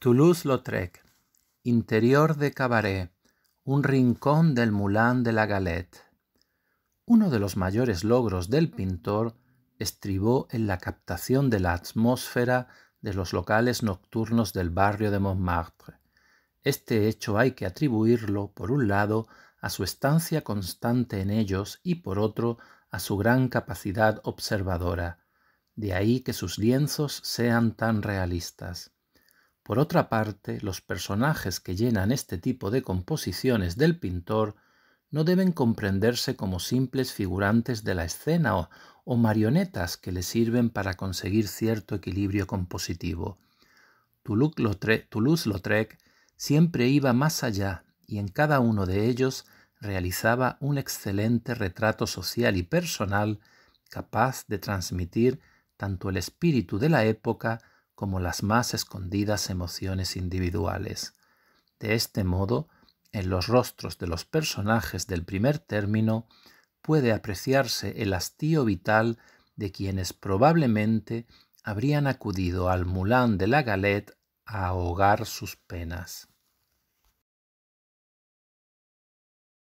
Toulouse-Lautrec, interior de Cabaret, un rincón del Moulin de la Galette. Uno de los mayores logros del pintor estribó en la captación de la atmósfera de los locales nocturnos del barrio de Montmartre. Este hecho hay que atribuirlo, por un lado, a su estancia constante en ellos y por otro, a su gran capacidad observadora. De ahí que sus lienzos sean tan realistas. Por otra parte, los personajes que llenan este tipo de composiciones del pintor no deben comprenderse como simples figurantes de la escena o, marionetas que le sirven para conseguir cierto equilibrio compositivo. Toulouse-Lautrec siempre iba más allá y en cada uno de ellos realizaba un excelente retrato social y personal capaz de transmitir tanto el espíritu de la época como las más escondidas emociones individuales. De este modo, en los rostros de los personajes del primer término puede apreciarse el hastío vital de quienes probablemente habrían acudido al Mulán de la Galette a ahogar sus penas.